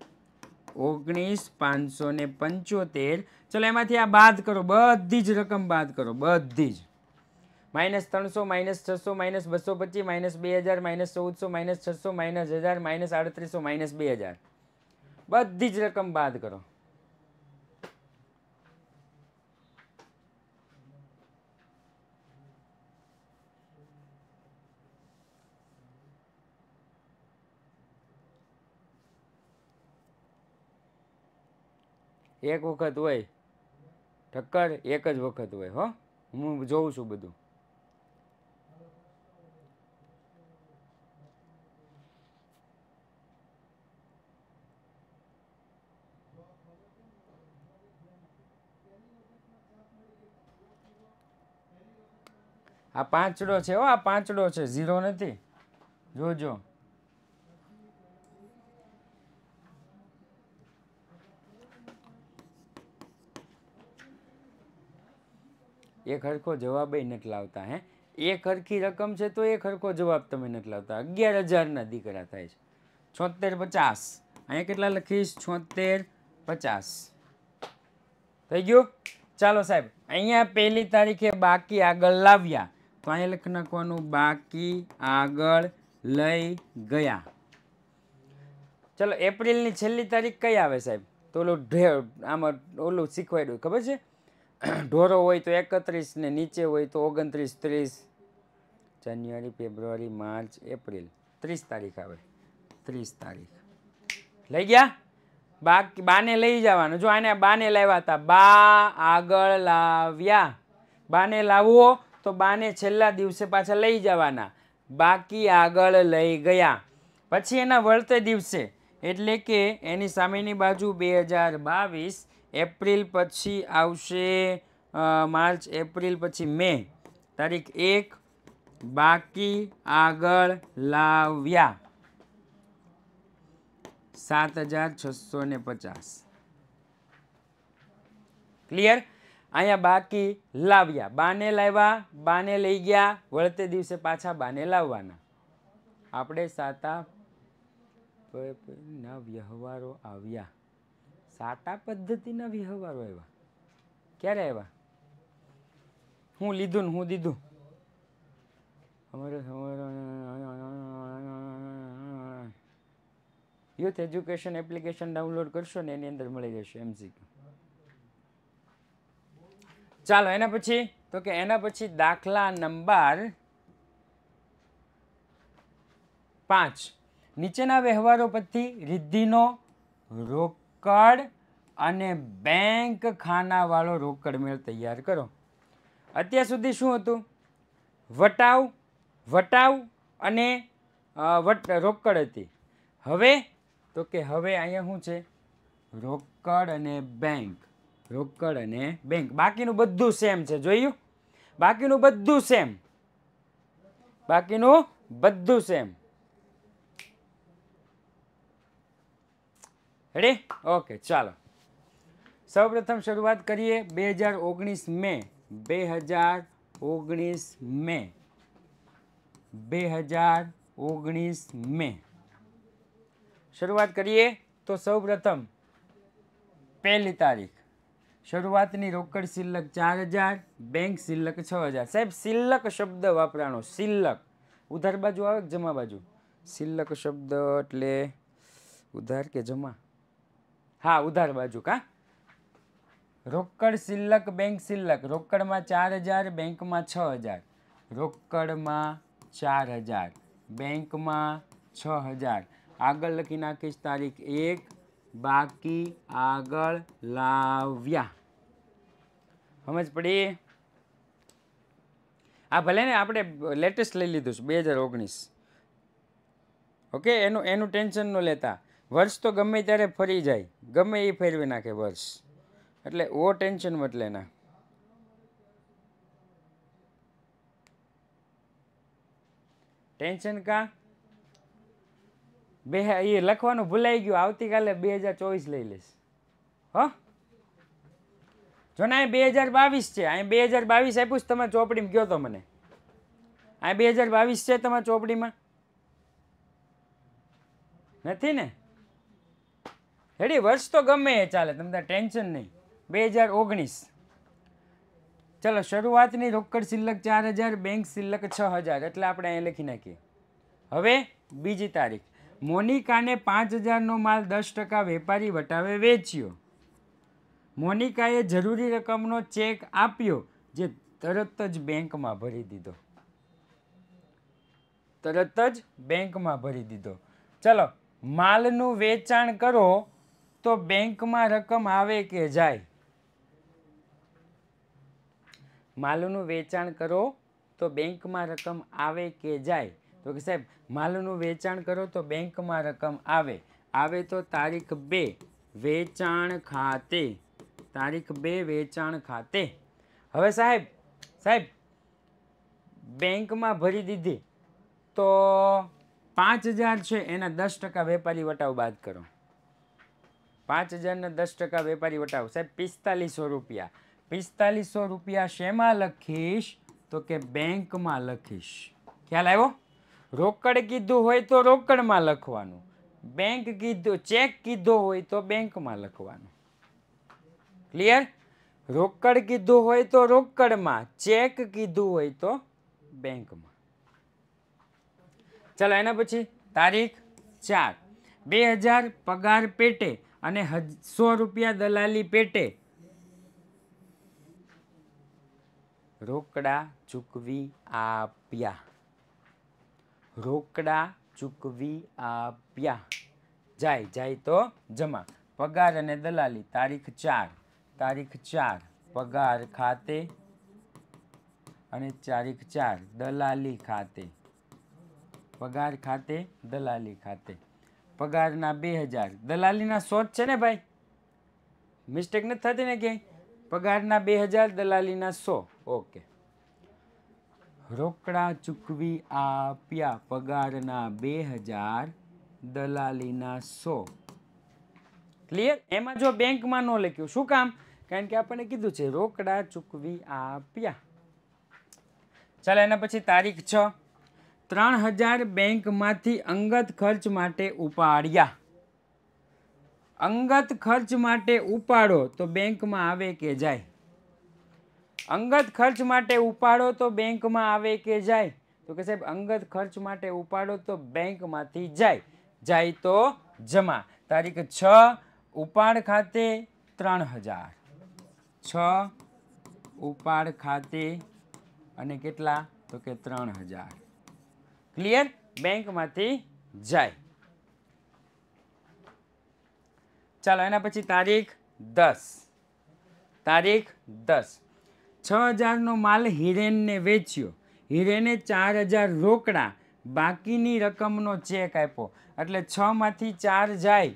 ઓગણીસ પાંચસો ને પંચોતેર ચલો એમાંથી આ બાદ કરો બધી જ રકમ બાદ કરો બધી જ માઇનસ ત્રણસો માઇનસ છસો માઇનસ બસો પચીસ માઇનસ બે હજાર માઇનસ ચૌદસો માઇનસ છસો માઇનસ હજાર માઇનસ આડત્રીસો માઇનસ બે હજાર બધી જ રકમ બાદ કરો એક વખત હોય ઠક્કર એક જ વખત હોય હો હું જોઉં છું બધું આ પાંચડો છે હો આ પાંચડો છે ઝીરો નથી જોજો એક અંક કો જવાબ જ નકલાવતા હે એક અંક કી રકમ છે તો એક અંક કો જવાબ તમને નકલાવતા 11000 નો દીકરા થાય છે 7650 અહિયાં કેટલા લખીશ 76 50 થઈ ગયું ચાલો સાહેબ અહિયાં પહેલી તારીખે બાકી આગળ લાવ્યા તો નાખવાનું બાકી આગળ લઈ ગયા ચલો એપ્રિલની છેલ્લી તારીખ કઈ આવે સાહેબ તો ઓલું ઢે આમાં ઓલું શીખવાડ્યું ખબર છે ઢોરો હોય તો એકત્રીસ ને નીચે હોય તો ઓગણત્રીસ ત્રીસ જાન્યુઆરી ફેબ્રુઆરી માર્ચ એપ્રિલ ત્રીસ તારીખ આવે ત્રીસ તારીખ લઈ ગયા બાકી બાને લઈ જવાનું જો આને બાને લાવ્યા હતા બા આગળ લાવ્યા બાને લાવવો તો બાને છેલ્લા દિવસે પાછા લઈ જવાના બાકી આગળ લઈ ગયા પછી એના વળતે દિવસે એટલે કે એની સામેની બાજુ બે હજાર બાવીસ એપ્રિલ પછી આવશે માર્ચ એપ્રિલ પછી મે તારીખ એક બાકી આગળ લાવ્યા સાત હજાર છસો ને પચાસ ક્લિયર અહીંયા બાકી લાવ્યા બાને લાવ્યા બાને લઈ ગયા વળતે દિવસે પાછા બાને લાવવાના આપણે સાતા ના વ્યવહારો આવ્યા સાતા પદ્ધતિના વ્યવહારો આવ્યા ક્યારે આવ્યા હું લીધું ને હું દીધું અમારે યુથ એજ્યુકેશન એપ્લિકેશન ડાઉનલોડ કરશો ને એની અંદર મળી જશે એમ ક્યુ ચાલો એના પછી તો કે એના પછી દાખલા નંબર પાંચ નીચેના વ્યવહારો પરથી રિદ્ધિનો રોકડ અને બેંક ખાનાવાળો રોકડ મેળ તૈયાર કરો અત્યાર સુધી શું હતું વટાવ વટાવ અને વટ રોકડ હતી હવે તો કે હવે અહીંયા શું છે રોકડ અને બેંક રોકડ અને બેંક બાકીનું બધું સેમ છે જોયું બાકીનું બધું સેમ બાકીનું બધું સેમ રેડી ઓકે ચાલો સૌપ્રથમ શરૂઆત કરીએ બે હજાર ઓગણીસ મે બે હજાર ઓગણીસ મે બે હજાર ઓગણીસ મે શરૂઆત કરીએ તો સૌ પ્રથમ પહેલી તારીખ શરૂઆતની રોકડ સિલ્લક ચાર હજાર બેંક સિલ્લક છ હજાર સાહેબ સિલ્લક શબ્દ વાપરાનો સિલ્લક ઉધાર બાજુ આવે કે જમા બાજુ સિલ્લક શબ્દ એટલે ઉધાર કે જમા હા ઉધાર બાજુ કા રોકડ સિલ્લક બેંક સિલ્લક રોકડમાં ચાર હજાર બેંકમાં છ હજાર રોકડમાં ચાર હજાર બેંકમાં છ હજાર આગળ લખી નાખીશ તારીખ એક બાકી આગળ લાવ્યા સમજ પડી આ ભલે ને આપણે લેટેસ્ટ લઈ લીધું છે બે હજાર ઓગણીસ ઓકે એનું એનું ટેન્શન ન લેતા વર્ષ તો ગમે ત્યારે ફરી જાય ગમે એ ફેરવી નાખે વર્ષ એટલે ઓ ટેન્શન મત લેના ટેન્શન કા બે એ લખવાનું ભૂલાઈ ગયું આવતીકાલે બે હજાર ચોવીસ લઈ લઈશ હા જો ને બે હજાર બાવીસ છે અહીં બે હજાર બાવીસ આપ્યું છે તમે ચોપડીમાં કહો તો મને આ બે હજાર બાવીસ છે તમારા ચોપડીમાં નથી ને રેડી વર્ષ તો ગમે એ ચાલે તમને ટેન્શન નહીં બે હજાર ઓગણીસ ચલો શરૂઆતની રોકડ સિલ્લક ચાર હજાર બેંક સિલ્લક છ હજાર એટલે આપણે અહીંયા લખી નાખીએ હવે બીજી તારીખ મોનિકાને પાંચ હજારનો માલ દસ ટકા વેપારી વટાવે વેચ્યો મોનિકાએ જરૂરી રકમનો ચેક આપ્યો જે તરત જ બેંકમાં ભરી દીધો તરત જ બેંકમાં ભરી દીધો ચલો માલનું વેચાણ કરો તો બેંકમાં રકમ આવે કે જાય માલનું વેચાણ કરો તો બેંકમાં રકમ આવે કે જાય તો કે સાહેબ માલનું વેચાણ કરો તો બેંકમાં રકમ આવે આવે તો તારીખ બે વેચાણ ખાતે તારીખ બે વેચાણ ખાતે હવે સાહેબ સાહેબ બેંકમાં ભરી દીધી તો પાંચ હજાર છે એના દસ ટકા વેપારી વટાવ બાદ કરો પાંચ હજારના દસ ટકા વેપારી વટાવ સાહેબ પિસ્તાલીસો રૂપિયા પિસ્તાલીસો રૂપિયા શેમાં લખીશ તો કે બેંકમાં લખીશ ખ્યાલ આવ્યો રોકડ કીધું હોય તો રોકડમાં લખવાનું બેંક કીધું ચેક કીધો હોય તો બેંકમાં લખવાનું ક્લિયર રોકડ કીધું હોય તો રોકડમાં ચેક કીધું હોય તો બેંકમાં ચાલો એના પછી તારીખ ચાર બે હજાર પગાર પેટે અને સો રૂપિયા દલાલી પેટે રોકડા ચૂકવી આપ્યા રોકડા ચૂકવી આપ્યા જાય જાય તો જમા પગાર અને દલાલી તારીખ ચાર તારીખ ચાર પગાર ખાતે અને તારીખ ચાર દલાલી ખાતે પગાર ખાતે દલાલી ખાતે પગારના બે હજાર દલાલીના શોર્ટ છે ને ભાઈ મિસ્ટેક નથી થતી ને ક્યાંય પગારના બે હજાર દલાલીના સો ઓકે રોકડા ચૂકવી આપ્યા પગારના બે હજાર દલાલીના સો ક્લિયર એમાં જો બેંકમાં ન લખ્યું શું કામ કારણ કે આપણને કીધું છે રોકડા ચૂકવી આપ્યા ચાલો એના પછી તારીખ છ ત્રણ હજાર બેંકમાંથી અંગત ખર્ચ માટે ઉપાડ્યા અંગત ખર્ચ માટે ઉપાડો તો બેંકમાં આવે કે જાય અંગત ખર્ચ માટે ઉપાડો તો બેંકમાં આવે કે જાય તો કે સાહેબ અંગત ખર્ચ માટે ઉપાડો તો બેંકમાંથી જાય જાય તો જમા તારીખ છ ઉપાડ ખાતે ત્રણ હજાર છ ઉપાડ ખાતે અને કેટલા તો કે ત્રણ હજાર ક્લિયર બેંકમાંથી જાય ચાલો એના પછી તારીખ દસ તારીખ દસ છ હજારનો માલ હિરેનને વેચ્યો હિરેને ચાર હજાર રોકડા બાકીની રકમનો ચેક આપ્યો એટલે છમાંથી ચાર જાય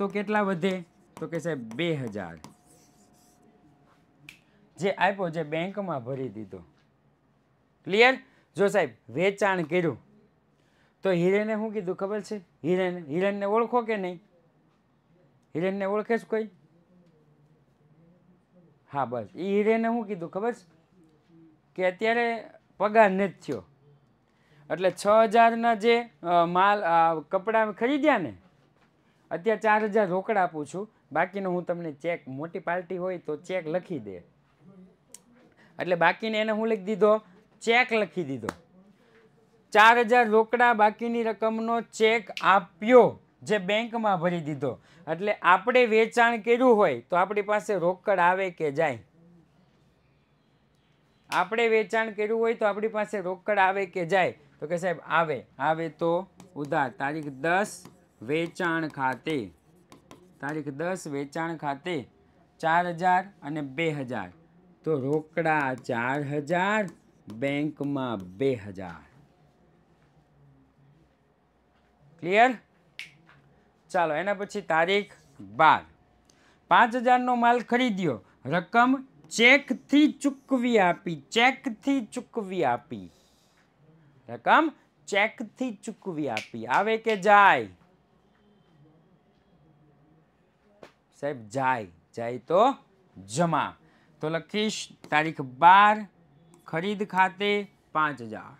તો કેટલા વધે તો કે સાહેબ બે હજાર જે આપ્યો જે બેંકમાં ભરી દીધો ક્લિયર જો સાહેબ વેચાણ કર્યું તો હિરેને શું કીધું ખબર છે હિરેન હિરેનને ઓળખો કે નહીં હિરેનને ઓળખે છે કોઈ હા બસ એ હિરેને શું કીધું ખબર છે કે અત્યારે પગાર નથી થયો એટલે છ હજારના જે માલ કપડાં ખરીદ્યા ને અત્યારે ચાર હજાર રોકડા આપું છું બાકીનો હું તમને ચેક મોટી પાર્ટી હોય તો ચેક લખી દે એટલે બાકીને એને હું લખી દીધો ચેક લખી દીધો ચાર હજાર રોકડા બાકીની રકમનો ચેક આપ્યો જે બેંકમાં ભરી દીધો એટલે આપણે વેચાણ કર્યું હોય તો આપણી પાસે રોકડ આવે કે જાય આપણે વેચાણ કર્યું હોય તો આપણી પાસે રોકડ આવે કે જાય તો કે સાહેબ આવે આવે તો ઉધાર તારીખ દસ વેચાણ ખાતે તારીખ દસ વેચાણ ખાતે ચાર હજાર અને બે હજાર તો રોકડા ચાર હજાર બેંકમાં બે હજાર ક્લિયર ચાલો એના પછી તારીખ બાર પાંચ હજારનો માલ ખરીદ્યો રકમ ચેકથી ચૂકવી આપી ચેકથી ચૂકવી આપી રકમ ચેકથી ચૂકવી આપી આવે કે જાય સાહેબ જાય જાય તો જમા તો લખીશ તારીખ 12 ખરીદ ખાતે 5000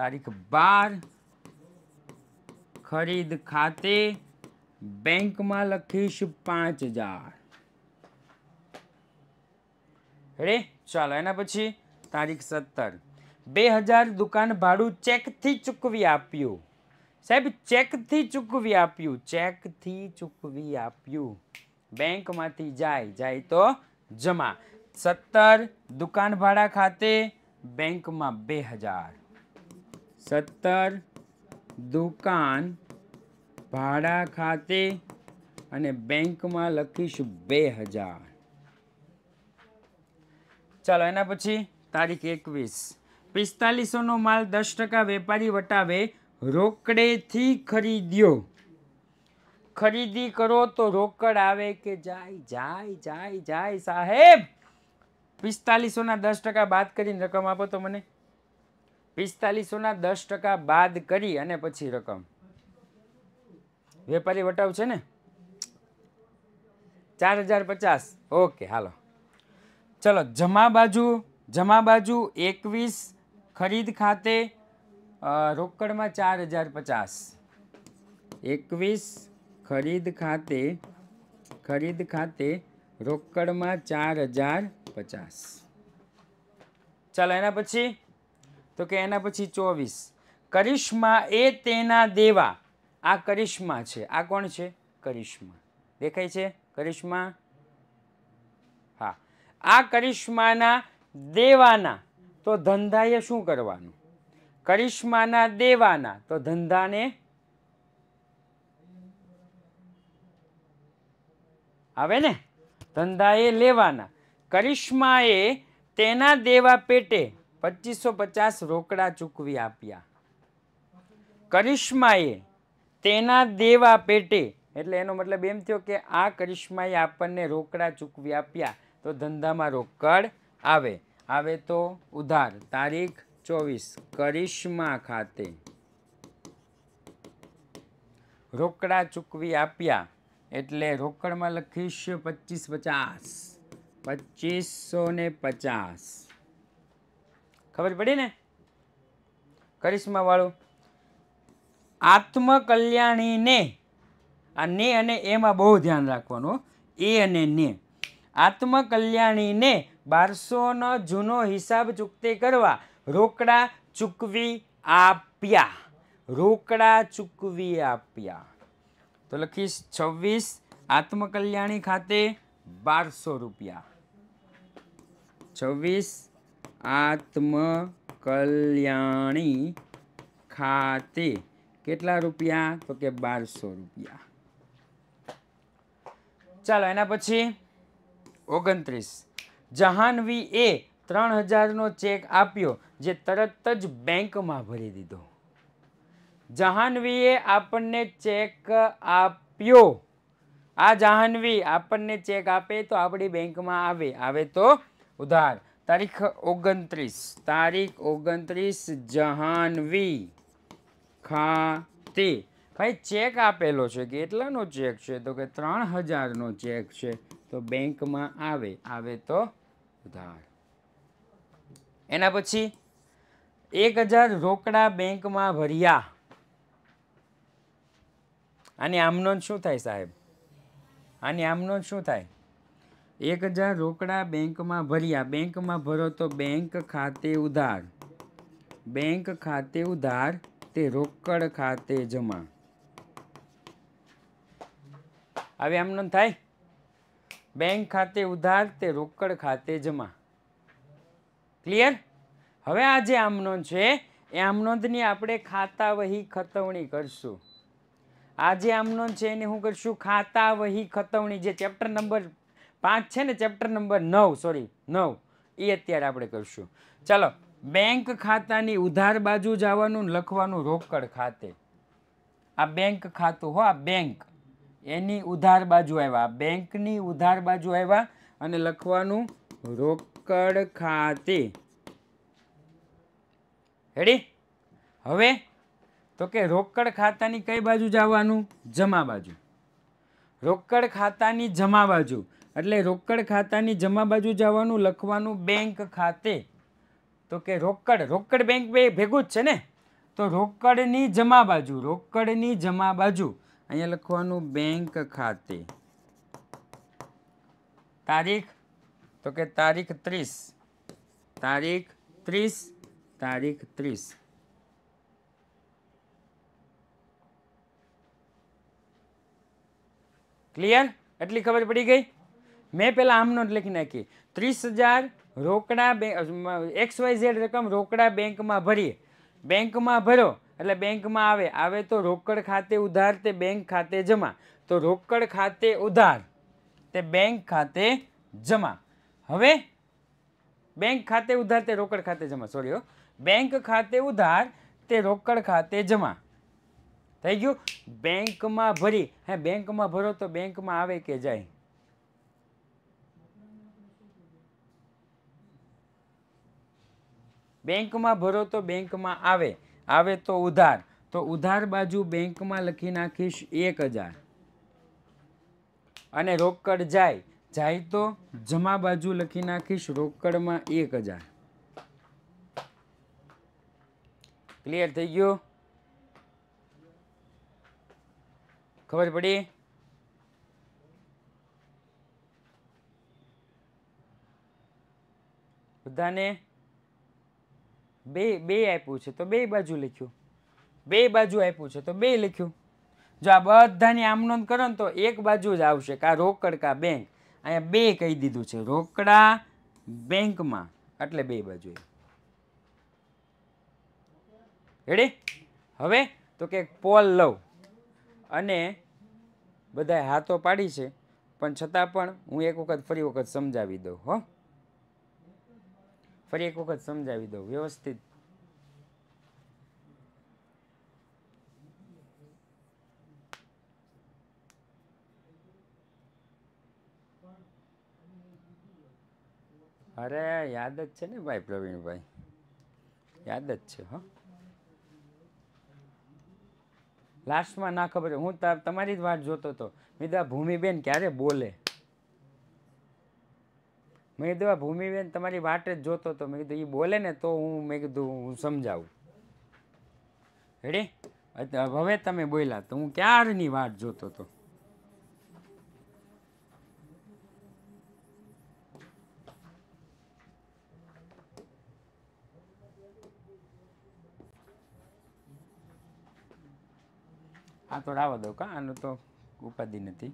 તારીખ 12 ખરીદ ખાતે બેંકમાં લખીશ 5000 રેડી ચાલો એના પછી તારીખ 17 2000 દુકાન ભાડું ચેક થી ચૂકવી આપ્યું સાહેબ ચેક થી ચૂકવી આપ્યું ચેક થી ચૂકવી આપ્યું બેંકમાંથી જાય જાય તો જમા સત્તર દુકાન ભાડા ખાતે બેંકમાં બે હજાર સત્તર દુકાન ભાડા ખાતે અને બેંકમાં લખીશું બે હજાર ચાલો એના પછી તારીખ એકવીસ પિસ્તાલીસોનો માલ દસ ટકા વેપારી વટાવે રોકડેથી ખરીદ્યો ખરીદી કરો તો રોકડ આવે કે જાય જાય જાય જાય સાહેબ પિસ્તાલીસોના દસ ટકા બાદ કરીને રકમ આપો તો મને પિસ્તાલીસોના દસ ટકા બાદ કરી અને પછી રકમ વેપારી વટાવ છે ને ચાર હજાર પચાસ ઓકે હાલો ચલો જમા બાજુ જમા બાજુ એકવીસ ખરીદ ખાતે રોકડમાં ચાર હજાર પચાસ એકવીસ ખરીદ ખાતે ખરીદ ખાતે રોકડમાં ચાર હજાર પચાસ ચાલો એના પછી તો કે એના પછી ચોવીસ કરિશ્મા એ તેના દેવા આ કરિશ્મા છે આ કોણ છે કરિશ્મા દેખાય છે કરિશ્મા હા આ કરિશ્માના દેવાના તો ધંધાએ શું કરવાનું કરિશ્માના દેવાના તો ધંધાને આવે ને ધંધાએ લેવાના કરિશ્માએ તેના દેવા પેટે પચીસો પચાસ રોકડા ચૂકવી આપ્યા કરિશ્માએ તેના દેવા પેટે એટલે એનો મતલબ એમ થયો કે આ કરિશ્માએ આપણને રોકડા ચૂકવી આપ્યા તો ધંધામાં રોકડ આવે આવે તો ઉધાર તારીખ ચોવીસ કરિશ્મા ખાતે રોકડા ચૂકવી આપ્યા એટલે રોકડમાં લખીશ પચીસ પચાસ પચીસો ને પચાસ ખબર પડી ને કરિશ્મા કરિશ્માવાળું આત્મકલ્યાણીને આ ને અને એમાં બહુ ધ્યાન રાખવાનું એ અને ને આત્મકલ્યાણીને બારસોનો જૂનો હિસાબ ચૂકતે કરવા રોકડા ચૂકવી આપ્યા રોકડા ચૂકવી આપ્યા તો લખીશ છવ્વીસ આત્મકલ્યાણી ખાતે બારસો રૂપિયા છવ્વીસ આત્મકલ્યાણી ખાતે કેટલા રૂપિયા તો કે બારસો રૂપિયા ચાલો એના પછી ઓગણત્રીસ જહાનવી એ ત્રણ હજારનો ચેક આપ્યો જે તરત જ બેંકમાં ભરી દીધો જહાનવીએ આપણને ચેક આપ્યો આ જહાનવી આપણને ચેક આપે તો આપણી બેંકમાં આવે આવે તો ઉધાર તારીખ ઓગણત્રીસ તારીખ ઓગણત્રીસ જહાનવી ખાતે ભાઈ ચેક આપેલો છે કે એટલાનો ચેક છે તો કે ત્રણ હજારનો ચેક છે તો બેંકમાં આવે આવે તો ઉધાર એના પછી એક હજાર રોકડા બેંકમાં ભર્યા આની આમનો જ શું થાય સાહેબ આની આમનો જ શું થાય એક હજાર રોકડા બેંકમાં ભર્યા બેંકમાં ભરો તો બેંક ખાતે ઉધાર બેંક ખાતે ઉધાર તે રોકડ ખાતે જમા હવે આમનો થાય બેંક ખાતે ઉધાર તે રોકડ ખાતે જમા ક્લિયર હવે આ જે આમનો છે એ આમનોંધની આપણે ખાતા વહી ખતવણી કરશું આજે આમનો છે એને હું કરીશું ખાતા વહી ખતવણી જે ચેપ્ટર નંબર પાંચ છે ને ચેપ્ટર નંબર નવ સોરી નવ એ અત્યારે આપણે કરીશું ચાલો બેંક ખાતાની ઉધાર બાજુ જવાનું લખવાનું રોકડ ખાતે આ બેંક ખાતું હો આ બેંક એની ઉધાર બાજુ આવ્યા બેંકની ઉધાર બાજુ આવ્યા અને લખવાનું રોકડ ખાતે રેડી હવે તો કે રોકડ ખાતાની કઈ બાજુ જવાનું જમા બાજુ રોકડ ખાતાની જમા બાજુ એટલે રોકડ ખાતાની જમા બાજુ જવાનું લખવાનું બેંક ખાતે તો કે રોકડ રોકડ બેંક બે ભેગું જ છે ને તો રોકડની જમા બાજુ રોકડની જમા બાજુ અહીંયા લખવાનું બેંક ખાતે તારીખ તો કે તારીખ ત્રીસ તારીખ ત્રીસ તારીખ ત્રીસ ક્લિયર એટલી ખબર પડી ગઈ મેં પહેલાં આમનો જ લખી નાખી ત્રીસ હજાર રોકડા બેંક એક્સ વાય ઝેડ રકમ રોકડા બેંકમાં ભરીએ બેંકમાં ભરો એટલે બેંકમાં આવે આવે તો રોકડ ખાતે ઉધાર તે બેંક ખાતે જમા તો રોકડ ખાતે ઉધાર તે બેંક ખાતે જમા હવે બેંક ખાતે ઉધાર તે રોકડ ખાતે જમા સોરી બેંક ખાતે ઉધાર તે રોકડ ખાતે જમા થઈ ગયું બેંકમાં ભરી હે બેંકમાં ભરો તો બેંકમાં આવે કે જાય બેંકમાં ભરો તો બેંકમાં આવે આવે તો ઉધાર તો ઉધાર બાજુ બેંકમાં લખી નાખીશ એક હજાર અને રોકડ જાય જાય તો જમા બાજુ લખી નાખીશ રોકડમાં એક હજાર ક્લિયર થઈ ગયું ખબર પડી બધાને બે બે આપ્યું છે તો બે બાજુ લખ્યું બે બાજુ આપ્યું છે તો બે લખ્યું જો આ બધાની આમ નોંધ કરો ને તો એક બાજુ જ આવશે કા રોકડ કા બેંક અહીંયા બે કહી દીધું છે રોકડા બેંકમાં એટલે બે બાજુ રેડી હવે તો કે પોલ લઉં અને બધાએ હા તો પાડી છે પણ છતાં પણ હું એક વખત ફરી વખત સમજાવી દઉં હો ફરી એક વખત સમજાવી દઉં વ્યવસ્થિત અરે યાદ જ છે ને ભાઈ પ્રવીણભાઈ યાદ જ છે હા લાસ્ટમાં ના ખબર હું તમારી જ વાત જોતો હતો મેં દવા ભૂમિબેન ક્યારે બોલે મેં કીધું આ ભૂમિબેન તમારી વાટ જ જોતો હતો મેં કીધું એ બોલે ને તો હું મેં કીધું હું સમજાવું રેડી હવે તમે બોલ્યા તો હું ક્યારની વાટ જોતો હતો આ તો રાવા દઉં કા આનું તો ઉપાધિ નથી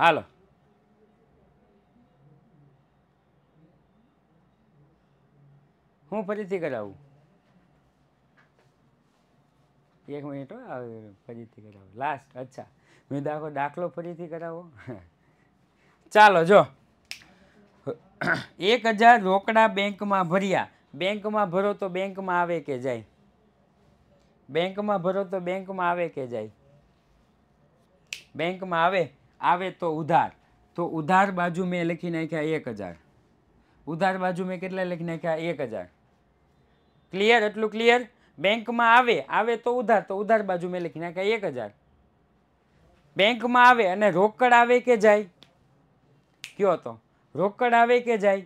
હાલો હું ફરીથી કરાવું એક મિનિટ ફરીથી કરાવું લાસ્ટ અચ્છા મેં દાખલો દાખલો ફરીથી કરાવો ચાલો જો એક હજાર રોકડા બેંકમાં ભર્યા બેંકમાં ભરો તો બેંકમાં આવે કે જાય બેંકમાં ભરો તો બેંકમાં આવે કે જાય બેંકમાં આવે આવે તો ઉધાર તો ઉધાર બાજુ મેં લખી નાખ્યા એક હજાર ઉધાર બાજુ મેં કેટલા લખી નાખ્યા એક હજાર ક્લિયર એટલું ક્લિયર બેંકમાં આવે આવે તો ઉધાર તો ઉધાર બાજુ મેં લખી નાખ્યા એક હજાર બેંકમાં આવે અને રોકડ આવે કે જાય કયો તો રોકડ આવે કે જાય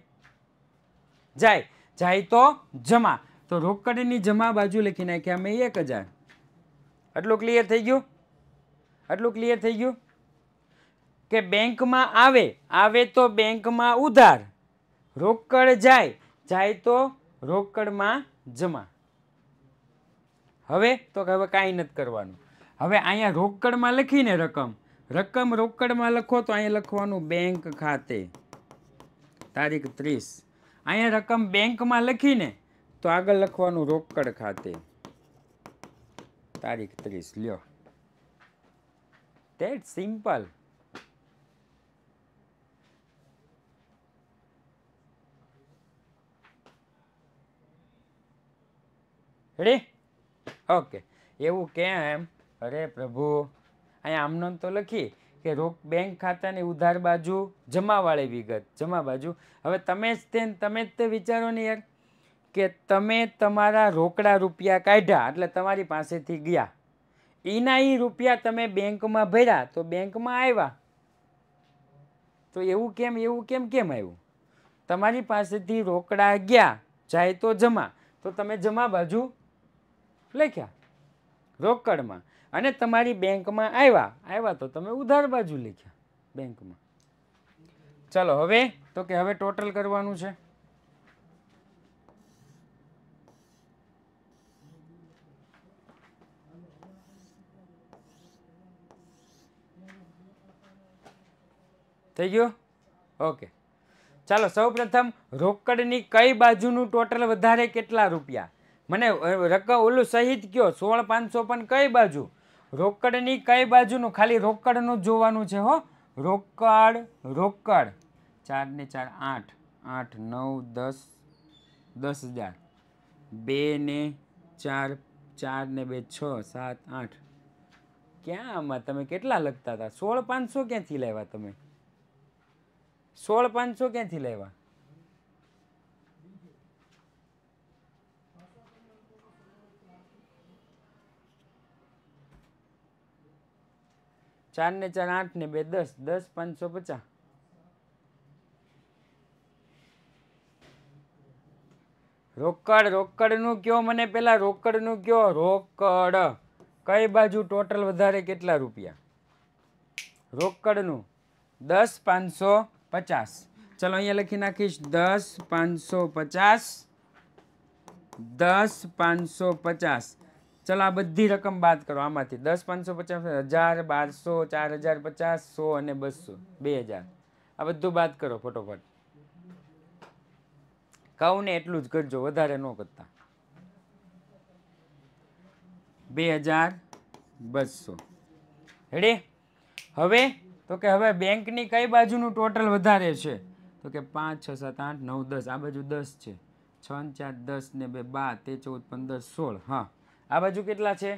જાય જાય તો જમા તો રોકડની જમા બાજુ લખી નાખ્યા અમે એક હજાર આટલું ક્લિયર થઈ ગયું આટલું ક્લિયર થઈ ગયું કે બેંકમાં આવે આવે તો બેંકમાં ઉધાર રોકડ જાય જાય તો રોકડમાં જમા હવે તો હવે કાંઈ નથી કરવાનું હવે અહીંયા રોકડમાં લખીને રકમ રકમ રોકડમાં લખો તો અહીંયા લખવાનું બેંક ખાતે તારીખ ત્રીસ અહીંયા રકમ બેંકમાં લખીને તો આગળ લખવાનું રોકડ ખાતે તારીખ ત્રીસ લ્યો ધેટ સિમ્પલ રે ઓકે એવું એમ અરે પ્રભુ અહીંયા આમનો તો લખી કે રોક બેંક ખાતાની ઉધાર બાજુ જમાવાળી વિગત જમા બાજુ હવે તમે જ તે તમે જ તે વિચારો ને યાર કે તમે તમારા રોકડા રૂપિયા કાઢ્યા એટલે તમારી પાસેથી ગયા એના એ રૂપિયા તમે બેંકમાં ભર્યા તો બેંકમાં આવ્યા તો એવું કેમ એવું કેમ કેમ આવ્યું તમારી પાસેથી રોકડા ગયા જાય તો જમા તો તમે જમા બાજુ લખ્યા રોકડમાં અને તમારી બેંકમાં આવ્યા આવ્યા તો તમે ઉધાર બાજુ લખ્યા બેંકમાં ચલો હવે તો કે હવે ટોટલ કરવાનું છે થઈ ગયું ઓકે ચાલો સૌપ્રથમ રોકડની કઈ બાજુનું ટોટલ વધારે કેટલા રૂપિયા મને રકમ ઓલું સહિત કયો સોળ પાંચસો પણ કઈ બાજુ રોકડની કઈ બાજુનું ખાલી રોકડનું જોવાનું છે હો રોકડ રોકડ ચાર ને ચાર આઠ આઠ નવ દસ દસ હજાર બે ને ચાર ચાર ને બે છ સાત આઠ ક્યાં આમાં તમે કેટલા લખતા હતા સોળ પાંચસો ક્યાંથી લાવ્યા તમે સોળ પાંચસો ક્યાંથી લેવા ચાર ને ચાર આઠ ને બે દસ દસ પાંચસો પચાસ રોકડ રોકડ નું કયો મને પેલા રોકડ નું કયો રોકડ કઈ બાજુ ટોટલ વધારે કેટલા રૂપિયા રોકડ નું દસ પાંચસો પચાસ ચલો અહીંયા લખી નાખીશ દસ પાંચસો પચાસ દસ પાંચસો પચાસ ચલો આ બધી રકમ બાદ કરો આમાંથી દસ પાંચસો પચાસ હજાર બારસો ચાર હજાર પચાસ સો અને બસો બે હજાર આ બધું બાદ કરો ફટોફટ કહું ને એટલું જ કરજો વધારે ન કરતા બે હજાર બસો હેડે હવે તો કે હવે બેંકની કઈ બાજુનું ટોટલ વધારે છે તો કે પાંચ છ સાત આઠ નવ દસ આ બાજુ દસ છે છ ચાર દસ ને બે બાર તે ચૌદ પંદર સોળ હા આ બાજુ કેટલા છે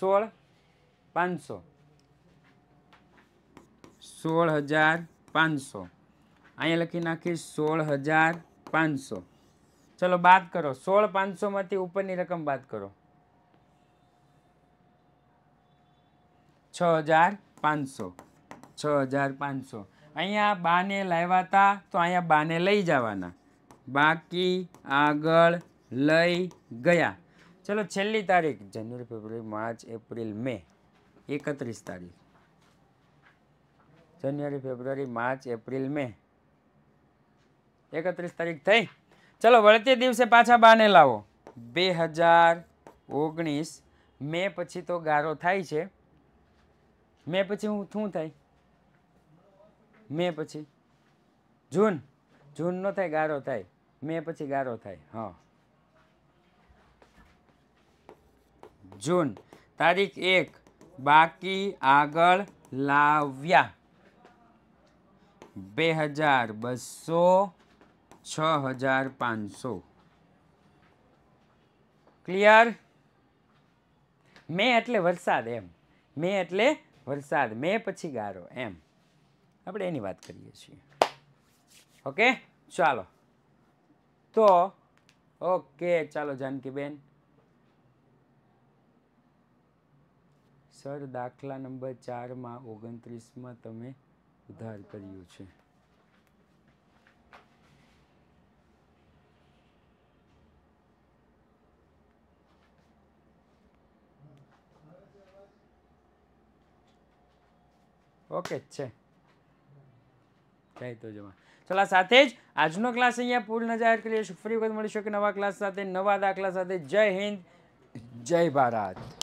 સોળ પાંચસો સોળ હજાર પાંચસો અહીંયા લખી નાખીશ સોળ હજાર પાંચસો ચલો બાદ કરો સોળ પાંચસોમાંથી ઉપરની રકમ બાદ કરો છ હજાર પાંચસો છ હજાર પાંચસો અહીંયા બાને લાવ્યા હતા તો અહીંયા બાને લઈ જવાના બાકી આગળ લઈ ગયા ચલો છેલ્લી તારીખ જાન્યુઆરી ફેબ્રુઆરી માર્ચ એપ્રિલ મે એકત્રીસ તારીખ જાન્યુઆરી ફેબ્રુઆરી માર્ચ એપ્રિલ મે એકત્રીસ તારીખ થઈ ચલો વળતી દિવસે પાછા બાને લાવો બે હજાર ઓગણીસ મે પછી તો ગારો થાય છે મેં પછી હું શું થાય મે પછી જૂન જૂનનો થાય ગારો થાય મે પછી ગારો થાય હા જૂન તારીખ એક બાકી આગળ લાવ્યા બે હજાર બસો છ હજાર પાંચસો ક્લિયર મેં એટલે વરસાદ એમ મેં એટલે વરસાદ મેં પછી ગારો એમ આપણે એની વાત કરીએ છીએ ઓકે ચાલો તો ઓકે ચાલો જાનકીબેન સર દાખલા નંબર ચારમાં ઓગણત્રીસમાં તમે ઉધાર કર્યું છે ઓકે છે તો જમા ચલો સાથે જ આજનો ક્લાસ અહીંયા પૂર્ણ જાહેર કરીએ ફરી વખત મળી શકે નવા ક્લાસ સાથે નવા દાખલા સાથે જય હિન્દ જય ભારત